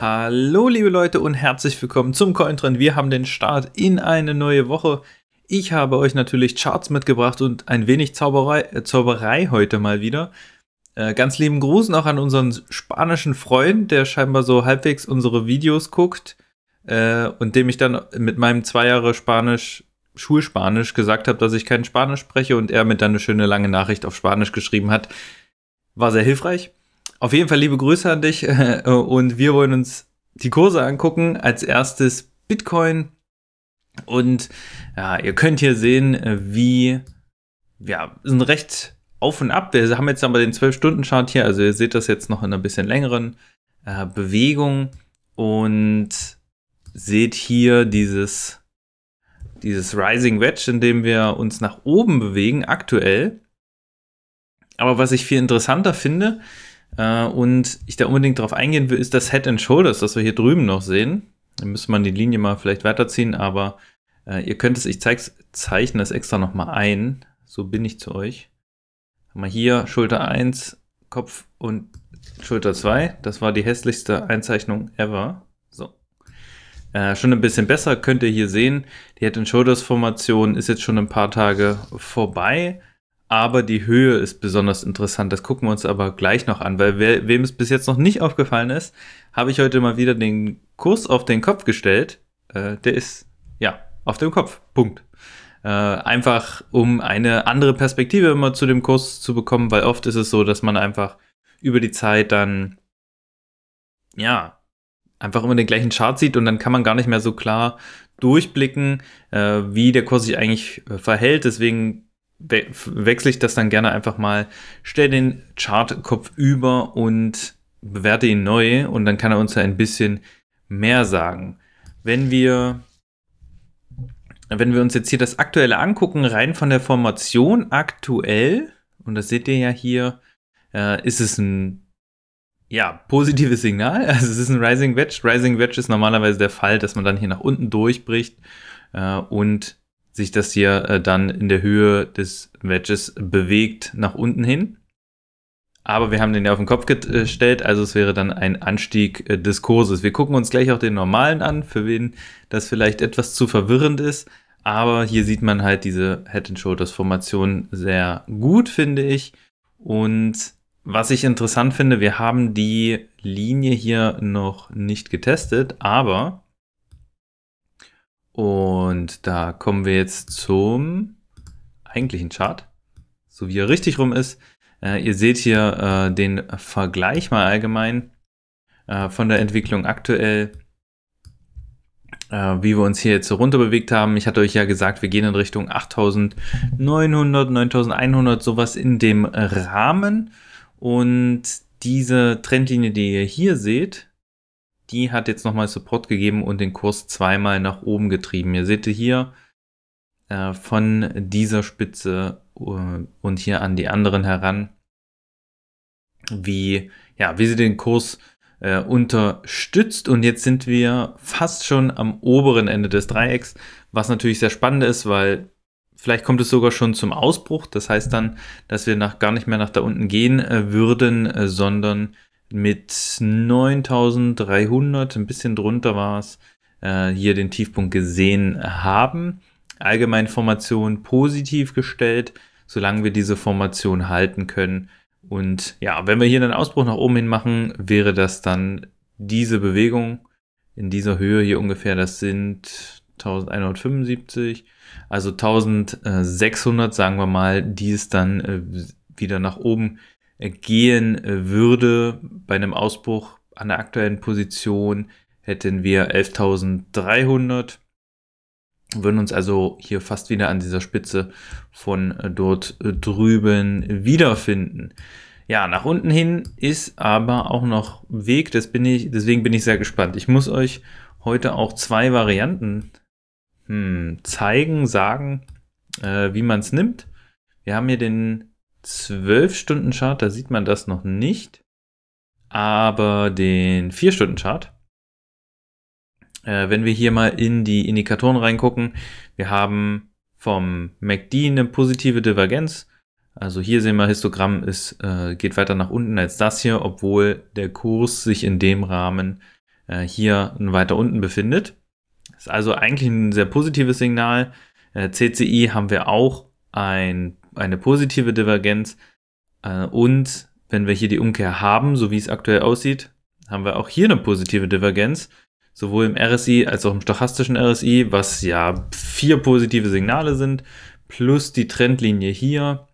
Hallo liebe Leute und herzlich willkommen zum Cointrend. Wir haben den Start in eine neue Woche. Ich habe euch natürlich Charts mitgebracht und ein wenig Zauberei, äh, Zauberei heute mal wieder. Äh, ganz lieben Gruß noch an unseren spanischen Freund, der scheinbar so halbwegs unsere Videos guckt äh, und dem ich dann mit meinem zwei Jahre Spanisch, Schulspanisch gesagt habe, dass ich kein Spanisch spreche und er mir dann eine schöne lange Nachricht auf Spanisch geschrieben hat. War sehr hilfreich. Auf jeden Fall liebe Grüße an dich äh, und wir wollen uns die Kurse angucken. Als erstes Bitcoin und ja, ihr könnt hier sehen, äh, wie ja, sind recht auf und ab. Wir haben jetzt aber den 12-Stunden-Chart hier, also ihr seht das jetzt noch in einer bisschen längeren äh, Bewegung und seht hier dieses, dieses Rising Wedge, in dem wir uns nach oben bewegen aktuell. Aber was ich viel interessanter finde äh, und ich da unbedingt drauf eingehen will, ist das Head and Shoulders, das wir hier drüben noch sehen. Da müsste man die Linie mal vielleicht weiterziehen, aber äh, ihr könnt es, ich zeig's, zeichne es extra nochmal ein. So bin ich zu euch. Mal hier Schulter 1, Kopf und Schulter 2. Das war die hässlichste Einzeichnung ever. Äh, schon ein bisschen besser könnt ihr hier sehen. Die Head-and-Shoulders-Formation ist jetzt schon ein paar Tage vorbei, aber die Höhe ist besonders interessant. Das gucken wir uns aber gleich noch an, weil we wem es bis jetzt noch nicht aufgefallen ist, habe ich heute mal wieder den Kurs auf den Kopf gestellt. Äh, der ist, ja, auf dem Kopf. Punkt. Äh, einfach um eine andere Perspektive immer zu dem Kurs zu bekommen, weil oft ist es so, dass man einfach über die Zeit dann, ja, einfach immer den gleichen Chart sieht und dann kann man gar nicht mehr so klar durchblicken, äh, wie der Kurs sich eigentlich äh, verhält. Deswegen we wechsle ich das dann gerne einfach mal, stelle den Chartkopf über und bewerte ihn neu und dann kann er uns ein bisschen mehr sagen. Wenn wir, wenn wir uns jetzt hier das Aktuelle angucken, rein von der Formation aktuell, und das seht ihr ja hier, äh, ist es ein ja, positives Signal. Also es ist ein Rising Wedge. Rising Wedge ist normalerweise der Fall, dass man dann hier nach unten durchbricht äh, und sich das hier äh, dann in der Höhe des Wedges bewegt nach unten hin. Aber wir haben den ja auf den Kopf gestellt, also es wäre dann ein Anstieg äh, des Kurses. Wir gucken uns gleich auch den normalen an, für wen das vielleicht etwas zu verwirrend ist. Aber hier sieht man halt diese Head-and-Shoulders-Formation sehr gut, finde ich. Und was ich interessant finde, wir haben die Linie hier noch nicht getestet, aber und da kommen wir jetzt zum eigentlichen Chart, so wie er richtig rum ist. Äh, ihr seht hier äh, den Vergleich mal allgemein äh, von der Entwicklung aktuell, wie wir uns hier jetzt so runter bewegt haben. Ich hatte euch ja gesagt, wir gehen in Richtung 8900, 9100, sowas in dem Rahmen. Und diese Trendlinie, die ihr hier seht, die hat jetzt nochmal Support gegeben und den Kurs zweimal nach oben getrieben. Ihr seht hier äh, von dieser Spitze uh, und hier an die anderen heran, wie, ja, wie sie den Kurs äh, unterstützt. Und jetzt sind wir fast schon am oberen Ende des Dreiecks, was natürlich sehr spannend ist, weil Vielleicht kommt es sogar schon zum Ausbruch. Das heißt dann, dass wir nach, gar nicht mehr nach da unten gehen äh, würden, äh, sondern mit 9300, ein bisschen drunter war es, äh, hier den Tiefpunkt gesehen haben. Allgemein Formation positiv gestellt, solange wir diese Formation halten können. Und ja, wenn wir hier einen Ausbruch nach oben hin machen, wäre das dann diese Bewegung in dieser Höhe hier ungefähr. Das sind 1175, also 1600, sagen wir mal, die es dann äh, wieder nach oben äh, gehen äh, würde. Bei einem Ausbruch an der aktuellen Position hätten wir 11.300, würden uns also hier fast wieder an dieser Spitze von äh, dort drüben wiederfinden. Ja, nach unten hin ist aber auch noch Weg, das bin ich, deswegen bin ich sehr gespannt. Ich muss euch heute auch zwei Varianten hm, zeigen, sagen, äh, wie man es nimmt. Wir haben hier den 12-Stunden-Chart, da sieht man das noch nicht. Aber den 4-Stunden-Chart, äh, wenn wir hier mal in die Indikatoren reingucken, wir haben vom MACD eine positive Divergenz. Also hier sehen wir, Histogramm ist, äh, geht weiter nach unten als das hier, obwohl der Kurs sich in dem Rahmen äh, hier weiter unten befindet. Ist also eigentlich ein sehr positives Signal. Äh, CCI haben wir auch ein, eine positive Divergenz. Äh, und wenn wir hier die Umkehr haben, so wie es aktuell aussieht, haben wir auch hier eine positive Divergenz. Sowohl im RSI als auch im stochastischen RSI, was ja vier positive Signale sind, plus die Trendlinie hier.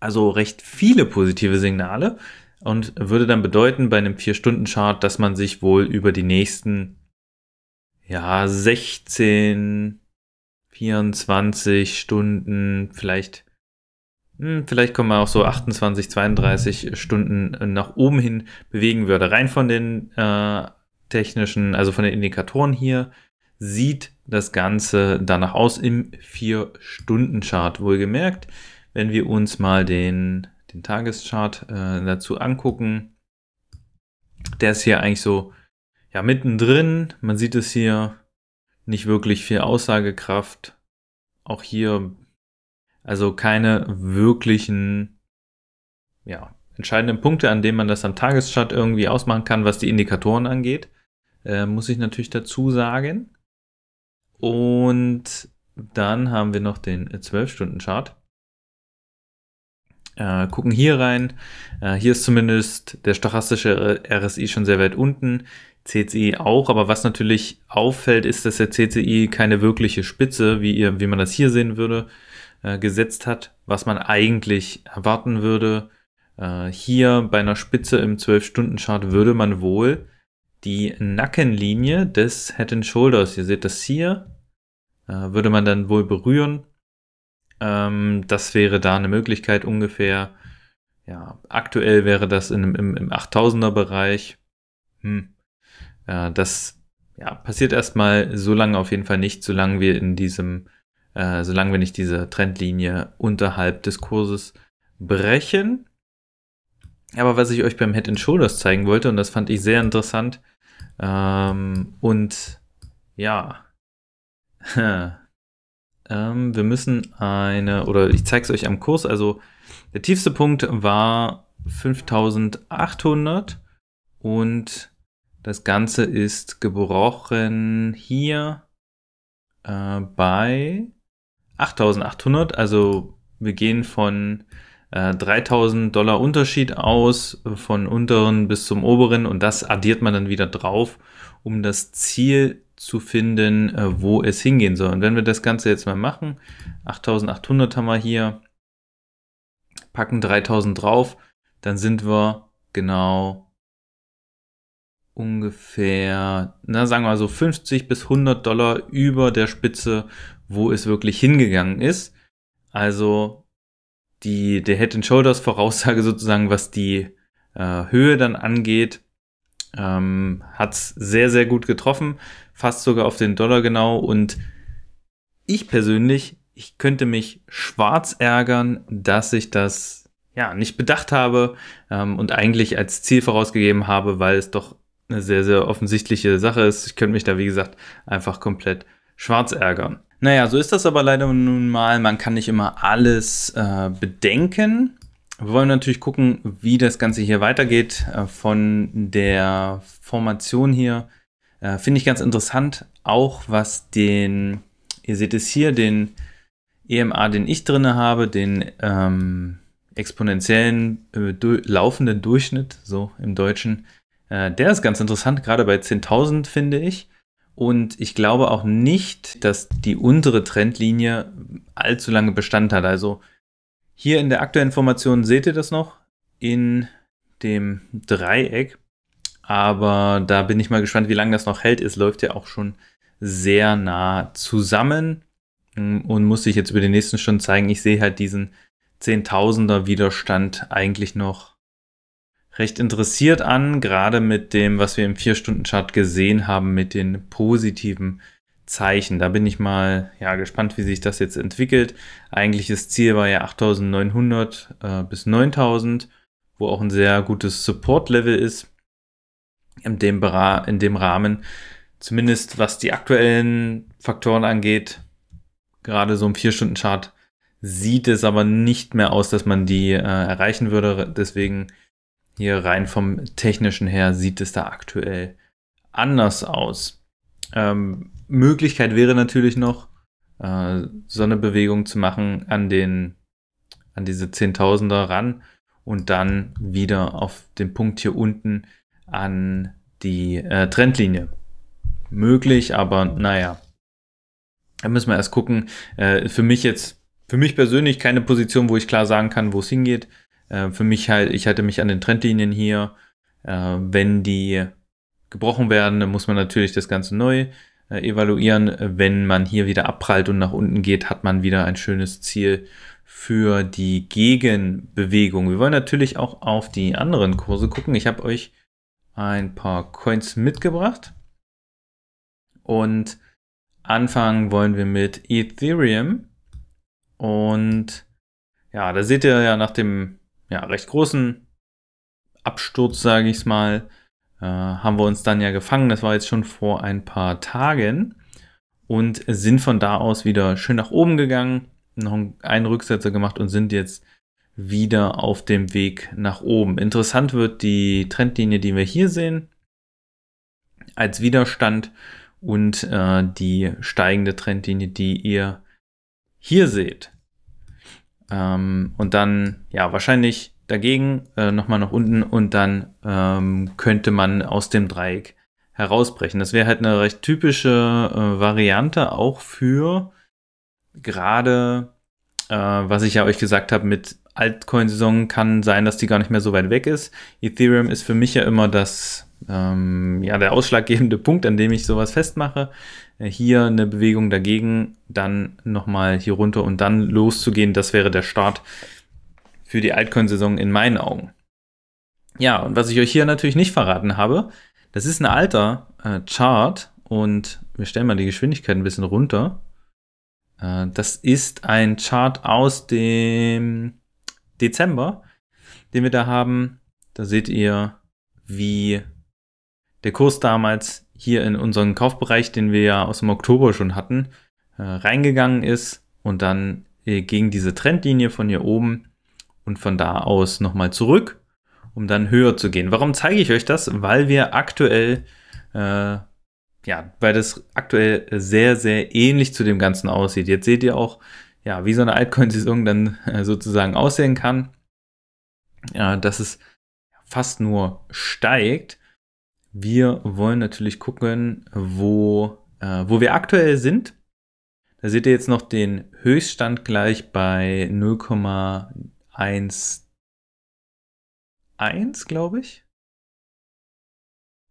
Also recht viele positive Signale und würde dann bedeuten bei einem 4-Stunden-Chart, dass man sich wohl über die nächsten ja, 16, 24 Stunden, vielleicht, mh, hm, vielleicht kommen wir auch so 28, 32 Stunden äh, nach oben hin bewegen würde. Rein von den äh, technischen, also von den Indikatoren hier, sieht das Ganze danach aus im 4-Stunden-Chart. Wohlgemerkt, wenn wir uns mal den, den Tageschart äh, dazu angucken, der ist hier eigentlich so ja, mittendrin. Man sieht es hier nicht wirklich viel Aussagekraft. Auch hier, also keine wirklichen, ja, entscheidenden Punkte, an denen man das am Tageschart irgendwie ausmachen kann, was die Indikatoren angeht, äh, muss ich natürlich dazu sagen. Und dann haben wir noch den 12-Stunden-Chart. Äh, gucken hier rein. Äh, hier ist zumindest der stochastische RSI schon sehr weit unten. CCI auch, aber was natürlich auffällt, ist, dass der CCI keine wirkliche Spitze, wie, ihr, wie man das hier sehen würde, äh, gesetzt hat, was man eigentlich erwarten würde. Äh, hier bei einer Spitze im 12-Stunden-Chart würde man wohl die Nackenlinie des Head and Shoulders, ihr seht das hier, äh, würde man dann wohl berühren. Ähm, das wäre da eine Möglichkeit ungefähr. Ja, aktuell wäre das in, im, im 8000er-Bereich. Hm äh, das ja, passiert erstmal so lange auf jeden Fall nicht, solange wir in diesem, äh, solange wir nicht diese Trendlinie unterhalb des Kurses brechen. Aber was ich euch beim Head and Shoulders zeigen wollte, und das fand ich sehr interessant, ähm, und ja, ähm, wir müssen eine, oder ich zeige es euch am Kurs, also der tiefste Punkt war 5800 und das Ganze ist gebrochen hier äh, bei 8800. Also wir gehen von äh, 3000 Dollar Unterschied aus, von unteren bis zum oberen. Und das addiert man dann wieder drauf, um das Ziel zu finden, äh, wo es hingehen soll. Und wenn wir das Ganze jetzt mal machen, 8800 haben wir hier, packen 3000 drauf, dann sind wir genau ungefähr, na, sagen wir mal so 50 bis 100 Dollar über der Spitze, wo es wirklich hingegangen ist. Also die, der Head and Shoulders Voraussage sozusagen, was die äh, Höhe dann angeht, ähm, hat es sehr, sehr gut getroffen, fast sogar auf den Dollar genau. Und ich persönlich, ich könnte mich schwarz ärgern, dass ich das ja nicht bedacht habe ähm, und eigentlich als Ziel vorausgegeben habe, weil es doch eine sehr, sehr offensichtliche Sache ist. Ich könnte mich da, wie gesagt, einfach komplett schwarz ärgern. Naja, so ist das aber leider nun mal. Man kann nicht immer alles äh, bedenken. Wir wollen natürlich gucken, wie das Ganze hier weitergeht. Äh, von der Formation hier äh, finde ich ganz interessant, auch was den, ihr seht es hier, den EMA, den ich drinne habe, den ähm, exponentiellen äh, laufenden Durchschnitt, so im Deutschen, äh, der ist ganz interessant, gerade bei 10.000 finde ich. Und ich glaube auch nicht, dass die untere Trendlinie allzu lange Bestand hat. Also hier in der aktuellen Formation seht ihr das noch in dem Dreieck. Aber da bin ich mal gespannt, wie lange das noch hält. Es läuft ja auch schon sehr nah zusammen hm, und muss sich jetzt über den nächsten Stunden zeigen. Ich sehe halt diesen 10.000er Widerstand eigentlich noch recht interessiert an, gerade mit dem, was wir im Vier-Stunden-Chart gesehen haben, mit den positiven Zeichen. Da bin ich mal ja, gespannt, wie sich das jetzt entwickelt. Eigentliches Ziel war ja 8900 äh, bis 9000, wo auch ein sehr gutes Support-Level ist. In dem, in dem Rahmen, zumindest was die aktuellen Faktoren angeht, gerade so im 4-Stunden-Chart sieht es aber nicht mehr aus, dass man die äh, erreichen würde. Deswegen hier rein vom technischen her sieht es da aktuell anders aus. Ähm, Möglichkeit wäre natürlich noch, äh, so eine Bewegung zu machen an den, an diese Zehntausender ran und dann wieder auf den Punkt hier unten an die äh, Trendlinie. Möglich, aber naja. Da müssen wir erst gucken. Äh, für mich jetzt, für mich persönlich keine Position, wo ich klar sagen kann, wo es hingeht. Äh, für mich halt, ich halte mich an den Trendlinien hier. Äh, wenn die gebrochen werden, dann muss man natürlich das Ganze neu äh, evaluieren. Wenn man hier wieder abprallt und nach unten geht, hat man wieder ein schönes Ziel für die Gegenbewegung. Wir wollen natürlich auch auf die anderen Kurse gucken. Ich habe euch ein paar Coins mitgebracht. Und anfangen wollen wir mit Ethereum. Und ja, da seht ihr ja nach dem ja, recht großen Absturz, sage ich es mal, äh, haben wir uns dann ja gefangen. Das war jetzt schon vor ein paar Tagen und sind von da aus wieder schön nach oben gegangen, noch einen Rücksetzer gemacht und sind jetzt wieder auf dem Weg nach oben. Interessant wird die Trendlinie, die wir hier sehen, als Widerstand und äh, die steigende Trendlinie, die ihr hier seht. Ähm, und dann, ja, wahrscheinlich dagegen, äh, nochmal nach unten und dann ähm, könnte man aus dem Dreieck herausbrechen. Das wäre halt eine recht typische äh, Variante auch für gerade, äh, was ich ja euch gesagt habe, mit Altcoin-Saison kann sein, dass die gar nicht mehr so weit weg ist. Ethereum ist für mich ja immer das, ähm, ja, der ausschlaggebende Punkt, an dem ich sowas festmache. Äh, hier eine Bewegung dagegen, dann nochmal hier runter und dann loszugehen, das wäre der Start für die Altcoin-Saison in meinen Augen. Ja, und was ich euch hier natürlich nicht verraten habe, das ist ein alter äh, Chart und wir stellen mal die Geschwindigkeit ein bisschen runter. Äh, das ist ein Chart aus dem Dezember, den wir da haben. Da seht ihr, wie der Kurs damals hier in unseren Kaufbereich, den wir ja aus dem Oktober schon hatten, äh, reingegangen ist und dann äh, gegen diese Trendlinie von hier oben und von da aus nochmal zurück, um dann höher zu gehen. Warum zeige ich euch das? Weil wir aktuell, äh, ja, weil das aktuell sehr, sehr ähnlich zu dem Ganzen aussieht. Jetzt seht ihr auch, ja, wie so eine Altcoin-Saison dann äh, sozusagen aussehen kann, dass es fast nur steigt. Wir wollen natürlich gucken, wo, äh, wo wir aktuell sind. Da seht ihr jetzt noch den Höchststand gleich bei 0,11, glaube ich.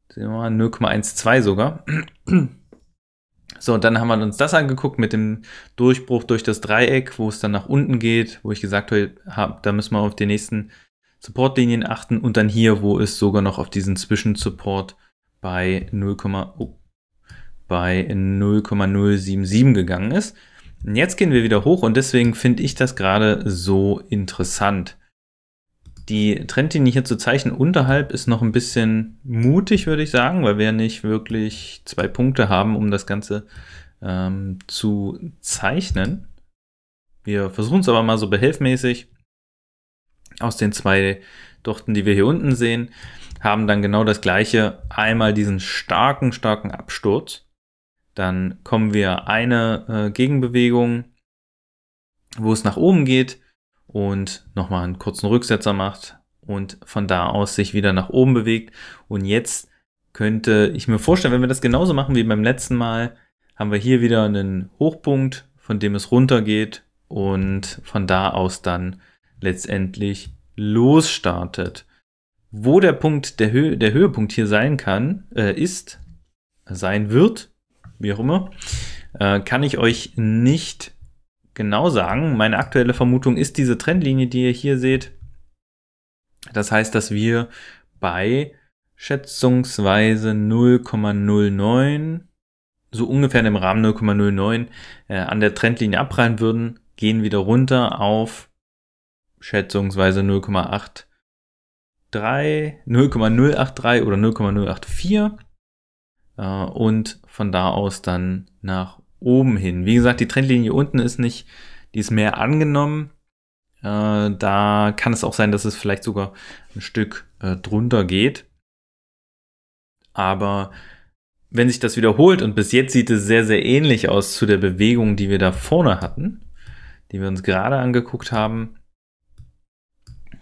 0,12 sogar. So, und dann haben wir uns das angeguckt mit dem Durchbruch durch das Dreieck, wo es dann nach unten geht, wo ich gesagt habe, da müssen wir auf den nächsten Supportlinien achten und dann hier, wo es sogar noch auf diesen Zwischensupport bei 0, oh, bei 0,077 gegangen ist. Und jetzt gehen wir wieder hoch und deswegen finde ich das gerade so interessant. Die Trendlinie hier zu zeichnen unterhalb ist noch ein bisschen mutig, würde ich sagen, weil wir nicht wirklich zwei Punkte haben, um das Ganze ähm, zu zeichnen. Wir versuchen es aber mal so behelfmäßig aus den zwei Dochten, die wir hier unten sehen, haben dann genau das gleiche. Einmal diesen starken, starken Absturz. Dann kommen wir eine äh, Gegenbewegung, wo es nach oben geht und nochmal einen kurzen Rücksetzer macht und von da aus sich wieder nach oben bewegt. Und jetzt könnte ich mir vorstellen, wenn wir das genauso machen wie beim letzten Mal, haben wir hier wieder einen Hochpunkt, von dem es runtergeht und von da aus dann letztendlich losstartet. Wo der Punkt, der, Hö der Höhepunkt hier sein kann, äh, ist, sein wird, wie auch immer, äh, kann ich euch nicht genau sagen. Meine aktuelle Vermutung ist diese Trendlinie, die ihr hier seht. Das heißt, dass wir bei schätzungsweise 0,09, so ungefähr in dem Rahmen 0,09 äh, an der Trendlinie abreihen würden, gehen wieder runter auf schätzungsweise 0,83, 0,083 oder 0,084 äh, und von da aus dann nach oben hin. Wie gesagt, die Trendlinie unten ist nicht, die ist mehr angenommen. Äh, da kann es auch sein, dass es vielleicht sogar ein Stück äh, drunter geht. Aber wenn sich das wiederholt und bis jetzt sieht es sehr, sehr ähnlich aus zu der Bewegung, die wir da vorne hatten, die wir uns gerade angeguckt haben,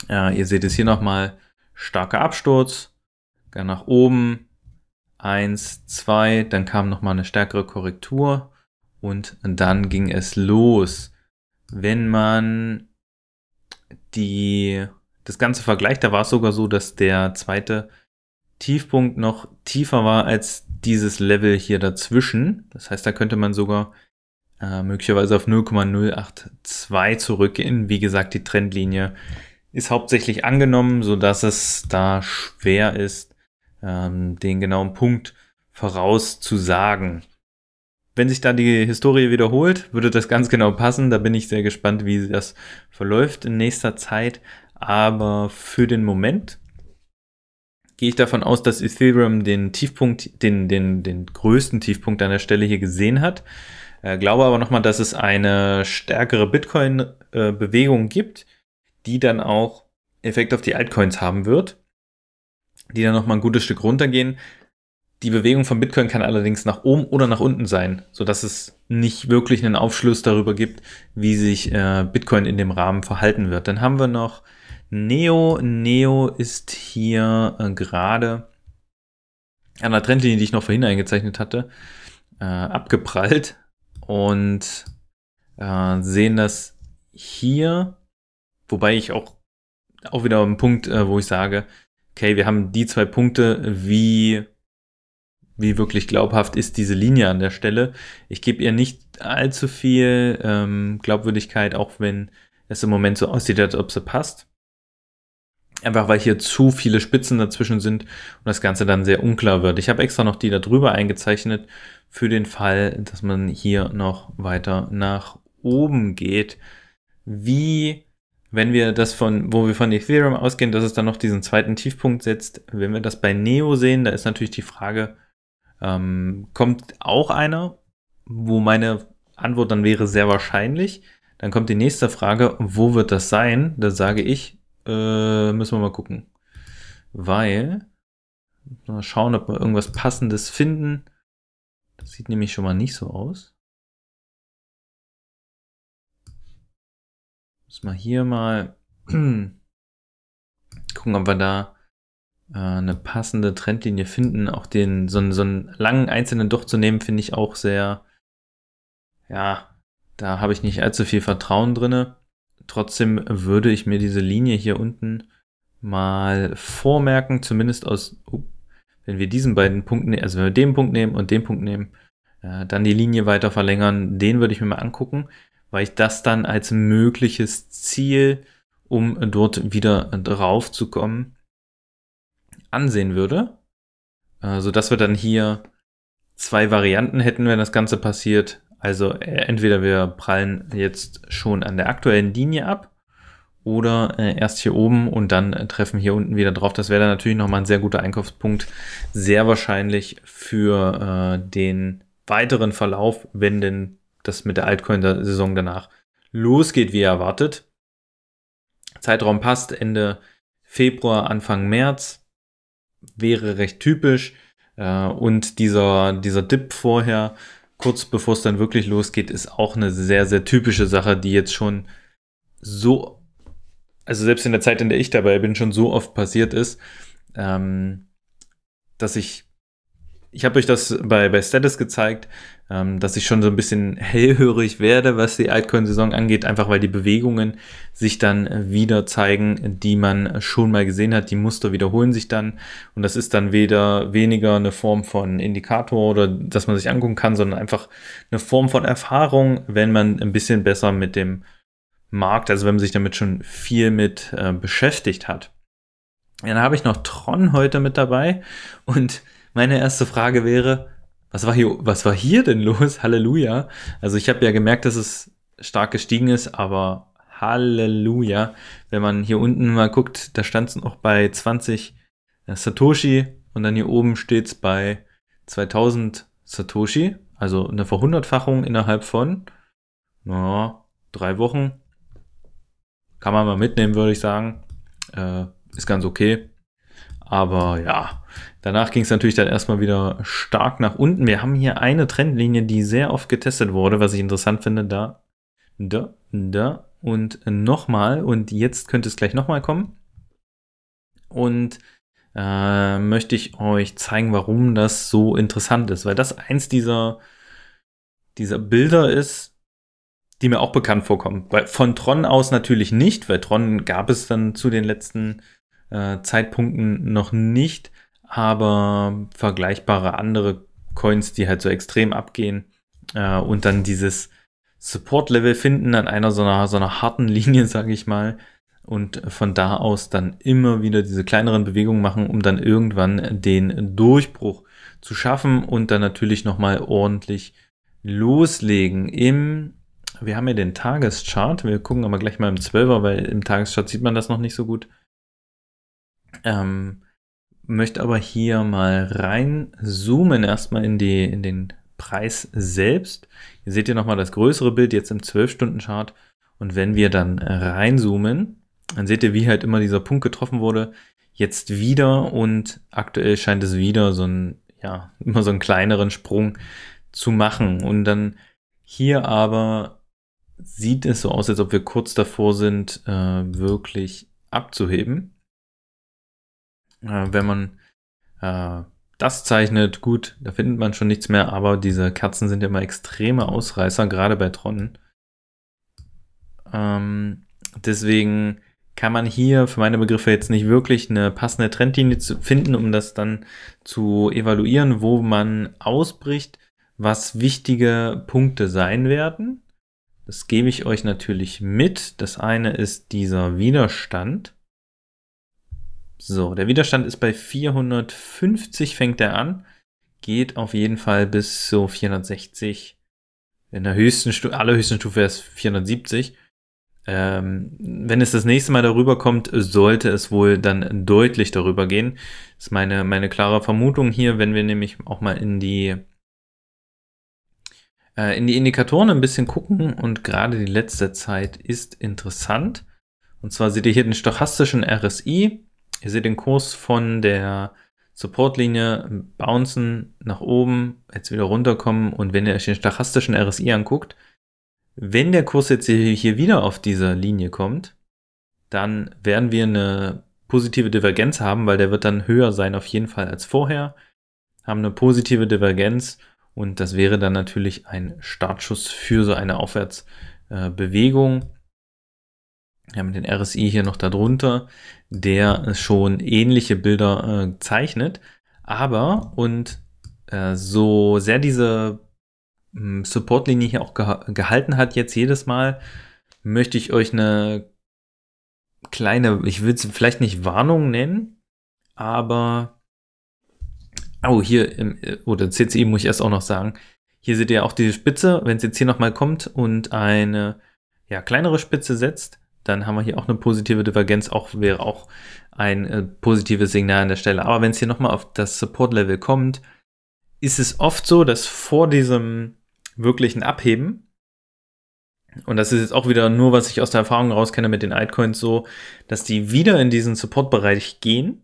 ja, ihr seht es hier nochmal. Starker Absturz, dann nach oben, 1, 2, dann kam nochmal eine stärkere Korrektur und dann ging es los. Wenn man die, das Ganze vergleicht, da war es sogar so, dass der zweite Tiefpunkt noch tiefer war als dieses Level hier dazwischen. Das heißt, da könnte man sogar äh, möglicherweise auf 0,082 zurückgehen. Wie gesagt, die Trendlinie ist hauptsächlich angenommen, so dass es da schwer ist, ähm, den genauen Punkt vorauszusagen. Wenn sich da die Historie wiederholt, würde das ganz genau passen. Da bin ich sehr gespannt, wie das verläuft in nächster Zeit. Aber für den Moment gehe ich davon aus, dass Ethereum den Tiefpunkt, den, den, den größten Tiefpunkt an der Stelle hier gesehen hat. Äh, glaube aber nochmal, dass es eine stärkere Bitcoin-Bewegung äh, gibt, die dann auch Effekt auf die Altcoins haben wird, die dann nochmal ein gutes Stück runtergehen. Die Bewegung von Bitcoin kann allerdings nach oben oder nach unten sein, sodass es nicht wirklich einen Aufschluss darüber gibt, wie sich äh, Bitcoin in dem Rahmen verhalten wird. Dann haben wir noch Neo. Neo ist hier äh, gerade an der Trendlinie, die ich noch vorhin eingezeichnet hatte, äh, abgeprallt und äh, sehen das hier Wobei ich auch, auch wieder einen Punkt, äh, wo ich sage, okay, wir haben die zwei Punkte, wie, wie wirklich glaubhaft ist diese Linie an der Stelle. Ich gebe ihr nicht allzu viel ähm, Glaubwürdigkeit, auch wenn es im Moment so aussieht, als ob sie passt. Einfach weil hier zu viele Spitzen dazwischen sind und das Ganze dann sehr unklar wird. Ich habe extra noch die da drüber eingezeichnet für den Fall, dass man hier noch weiter nach oben geht. Wie wenn wir das von, wo wir von Ethereum ausgehen, dass es dann noch diesen zweiten Tiefpunkt setzt, wenn wir das bei Neo sehen, da ist natürlich die Frage, ähm, kommt auch einer, wo meine Antwort dann wäre sehr wahrscheinlich. Dann kommt die nächste Frage, wo wird das sein? Da sage ich, äh, müssen wir mal gucken. Weil, mal schauen, ob wir irgendwas Passendes finden. Das sieht nämlich schon mal nicht so aus. Muss wir hier mal gucken, ob wir da äh, eine passende Trendlinie finden. Auch den, so, einen, so einen langen einzelnen Doch zu nehmen, finde ich auch sehr, ja, da habe ich nicht allzu viel Vertrauen drinne. Trotzdem würde ich mir diese Linie hier unten mal vormerken, zumindest aus, uh, wenn wir diesen beiden Punkten, also wenn wir den Punkt nehmen und den Punkt nehmen, äh, dann die Linie weiter verlängern, den würde ich mir mal angucken weil ich das dann als mögliches Ziel, um dort wieder drauf zu kommen, ansehen würde. Also dass wir dann hier zwei Varianten hätten, wenn das Ganze passiert. Also äh, entweder wir prallen jetzt schon an der aktuellen Linie ab oder äh, erst hier oben und dann treffen hier unten wieder drauf. Das wäre dann natürlich nochmal ein sehr guter Einkaufspunkt, sehr wahrscheinlich für äh, den weiteren Verlauf, wenn denn das mit der Altcoin-Saison danach losgeht, wie erwartet. Zeitraum passt, Ende Februar, Anfang März wäre recht typisch. Äh, und dieser, dieser Dip vorher, kurz bevor es dann wirklich losgeht, ist auch eine sehr, sehr typische Sache, die jetzt schon so, also selbst in der Zeit, in der ich dabei bin, schon so oft passiert ist, ähm, dass ich ich habe euch das bei, bei Status gezeigt, ähm, dass ich schon so ein bisschen hellhörig werde, was die Altcoin-Saison angeht, einfach weil die Bewegungen sich dann wieder zeigen, die man schon mal gesehen hat. Die Muster wiederholen sich dann und das ist dann weder weniger eine Form von Indikator oder dass man sich angucken kann, sondern einfach eine Form von Erfahrung, wenn man ein bisschen besser mit dem Markt, also wenn man sich damit schon viel mit äh, beschäftigt hat. Dann habe ich noch Tron heute mit dabei und meine erste Frage wäre, was war hier, was war hier denn los? Halleluja. Also ich habe ja gemerkt, dass es stark gestiegen ist, aber Halleluja. Wenn man hier unten mal guckt, da stand es noch bei 20 äh, Satoshi und dann hier oben steht es bei 2000 Satoshi. Also eine Verhundertfachung innerhalb von ja, drei Wochen. Kann man mal mitnehmen, würde ich sagen. Äh, ist ganz okay. Aber ja, Danach ging es natürlich dann erstmal wieder stark nach unten. Wir haben hier eine Trendlinie, die sehr oft getestet wurde, was ich interessant finde. Da, da, da und nochmal. Und jetzt könnte es gleich nochmal kommen. Und äh, möchte ich euch zeigen, warum das so interessant ist. Weil das eins dieser, dieser Bilder ist, die mir auch bekannt vorkommen. Weil von Tron aus natürlich nicht, weil Tron gab es dann zu den letzten äh, Zeitpunkten noch nicht aber vergleichbare andere Coins, die halt so extrem abgehen äh, und dann dieses Support-Level finden an einer so einer, so einer harten Linie, sage ich mal, und von da aus dann immer wieder diese kleineren Bewegungen machen, um dann irgendwann den Durchbruch zu schaffen und dann natürlich nochmal ordentlich loslegen im wir haben ja den Tageschart, wir gucken aber gleich mal im 12er, weil im Tageschart sieht man das noch nicht so gut. Ähm, möchte aber hier mal reinzoomen, erstmal in, die, in den Preis selbst. Ihr seht hier nochmal das größere Bild jetzt im 12-Stunden-Chart. Und wenn wir dann reinzoomen, dann seht ihr, wie halt immer dieser Punkt getroffen wurde. Jetzt wieder und aktuell scheint es wieder so ein, ja, immer so einen kleineren Sprung zu machen. Und dann hier aber sieht es so aus, als ob wir kurz davor sind, äh, wirklich abzuheben. Äh, wenn man äh, das zeichnet, gut, da findet man schon nichts mehr, aber diese Kerzen sind immer extreme Ausreißer, gerade bei Tronnen. Ähm, deswegen kann man hier für meine Begriffe jetzt nicht wirklich eine passende Trendlinie finden, um das dann zu evaluieren, wo man ausbricht, was wichtige Punkte sein werden. Das gebe ich euch natürlich mit. Das eine ist dieser Widerstand. So, der Widerstand ist bei 450, fängt er an. Geht auf jeden Fall bis so 460. In der höchsten Stufe, allerhöchsten Stufe ist 470. Ähm, wenn es das nächste Mal darüber kommt, sollte es wohl dann deutlich darüber gehen. Das ist meine, meine klare Vermutung hier, wenn wir nämlich auch mal in die, äh, in die Indikatoren ein bisschen gucken und gerade die letzte Zeit ist interessant. Und zwar seht ihr hier den stochastischen RSI. Ihr seht den Kurs von der Supportlinie bouncen nach oben, jetzt wieder runterkommen und wenn ihr euch den stochastischen RSI anguckt, wenn der Kurs jetzt hier wieder auf dieser Linie kommt, dann werden wir eine positive Divergenz haben, weil der wird dann höher sein auf jeden Fall als vorher, haben eine positive Divergenz und das wäre dann natürlich ein Startschuss für so eine Aufwärtsbewegung. Wir haben den RSI hier noch darunter, der schon ähnliche Bilder äh, zeichnet. Aber, und äh, so sehr diese hm, Supportlinie hier auch ge gehalten hat, jetzt jedes Mal, möchte ich euch eine kleine, ich würde es vielleicht nicht Warnung nennen, aber oh, hier, im, äh, oder CCI muss ich erst auch noch sagen, hier seht ihr auch diese Spitze, wenn es jetzt hier nochmal kommt und eine ja, kleinere Spitze setzt, dann haben wir hier auch eine positive Divergenz, auch wäre auch ein äh, positives Signal an der Stelle. Aber wenn es hier nochmal auf das Support-Level kommt, ist es oft so, dass vor diesem wirklichen Abheben, und das ist jetzt auch wieder nur, was ich aus der Erfahrung rauskenne mit den Altcoins so, dass die wieder in diesen Support-Bereich gehen,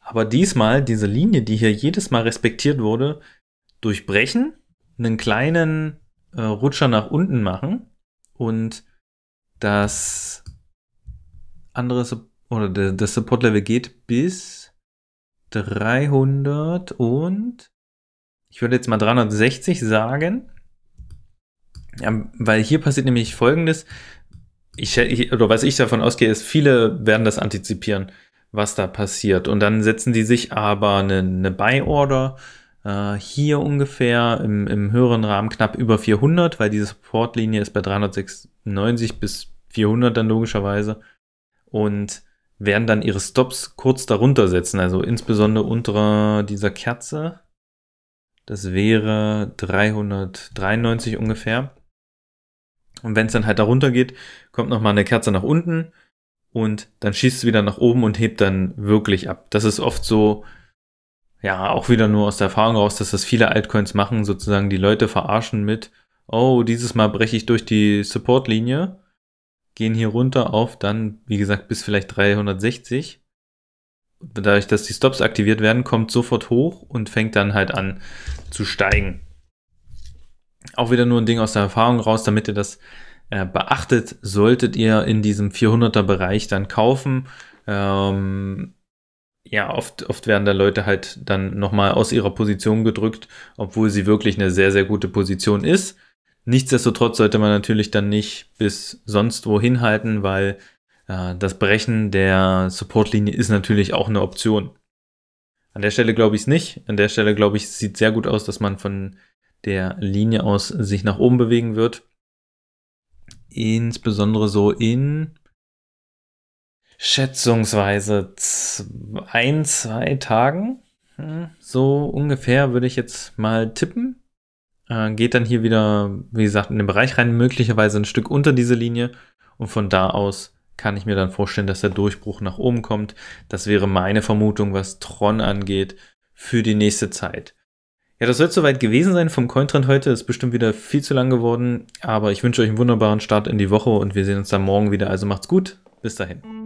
aber diesmal diese Linie, die hier jedes Mal respektiert wurde, durchbrechen, einen kleinen äh, Rutscher nach unten machen und das andere oder der, das Support-Level geht bis 300 und ich würde jetzt mal 360 sagen, ja, weil hier passiert nämlich Folgendes. Ich, oder was ich davon ausgehe, ist, viele werden das antizipieren, was da passiert. Und dann setzen die sich aber eine, eine Buy-Order äh, hier ungefähr im, im höheren Rahmen knapp über 400, weil diese Supportlinie ist bei 396 bis 400 dann logischerweise und werden dann ihre Stops kurz darunter setzen, also insbesondere unter dieser Kerze. Das wäre 393 ungefähr. Und wenn es dann halt darunter geht, kommt nochmal eine Kerze nach unten und dann schießt es wieder nach oben und hebt dann wirklich ab. Das ist oft so, ja, auch wieder nur aus der Erfahrung raus, dass das viele Altcoins machen, sozusagen die Leute verarschen mit, oh, dieses Mal breche ich durch die Supportlinie gehen hier runter auf dann, wie gesagt, bis vielleicht 360. Dadurch, dass die Stops aktiviert werden, kommt sofort hoch und fängt dann halt an zu steigen. Auch wieder nur ein Ding aus der Erfahrung raus, damit ihr das äh, beachtet, solltet ihr in diesem 400er Bereich dann kaufen. Ähm, ja, oft, oft werden da Leute halt dann nochmal aus ihrer Position gedrückt, obwohl sie wirklich eine sehr, sehr gute Position ist. Nichtsdestotrotz sollte man natürlich dann nicht bis sonst wohin halten, weil äh, das Brechen der Supportlinie ist natürlich auch eine Option. An der Stelle glaube ich es nicht. An der Stelle glaube ich, es sieht sehr gut aus, dass man von der Linie aus sich nach oben bewegen wird. Insbesondere so in schätzungsweise ein, zwei Tagen. Hm, so ungefähr würde ich jetzt mal tippen äh, geht dann hier wieder, wie gesagt, in den Bereich rein, möglicherweise ein Stück unter diese Linie. Und von da aus kann ich mir dann vorstellen, dass der Durchbruch nach oben kommt. Das wäre meine Vermutung, was Tron angeht, für die nächste Zeit. Ja, das wird soweit gewesen sein vom Cointrend heute. Ist bestimmt wieder viel zu lang geworden. Aber ich wünsche euch einen wunderbaren Start in die Woche und wir sehen uns dann morgen wieder. Also macht's gut. Bis dahin.